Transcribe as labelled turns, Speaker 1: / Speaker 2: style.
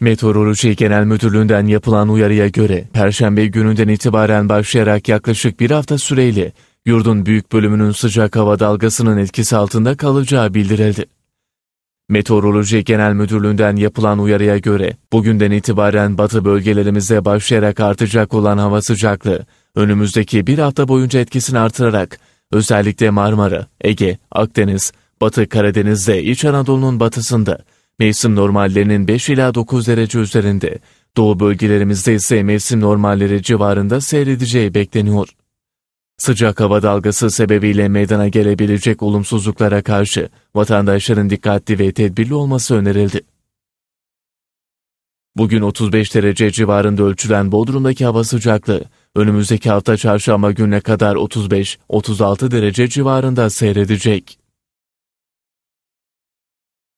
Speaker 1: Meteoroloji Genel Müdürlüğü'nden yapılan uyarıya göre Perşembe gününden itibaren başlayarak yaklaşık bir hafta süreyle yurdun büyük bölümünün sıcak hava dalgasının etkisi altında kalacağı bildirildi. Meteoroloji Genel Müdürlüğü'nden yapılan uyarıya göre bugünden itibaren batı bölgelerimizde başlayarak artacak olan hava sıcaklığı önümüzdeki bir hafta boyunca etkisini artırarak özellikle Marmara, Ege, Akdeniz, Batı Karadeniz'de İç Anadolu'nun batısında Mevsim normallerinin 5 ila 9 derece üzerinde, doğu bölgelerimizde ise mevsim normalleri civarında seyredeceği bekleniyor. Sıcak hava dalgası sebebiyle meydana gelebilecek olumsuzluklara karşı vatandaşların dikkatli ve tedbirli olması önerildi. Bugün 35 derece civarında ölçülen Bodrum'daki hava sıcaklığı, önümüzdeki hafta çarşamba gününe kadar 35-36 derece civarında seyredecek.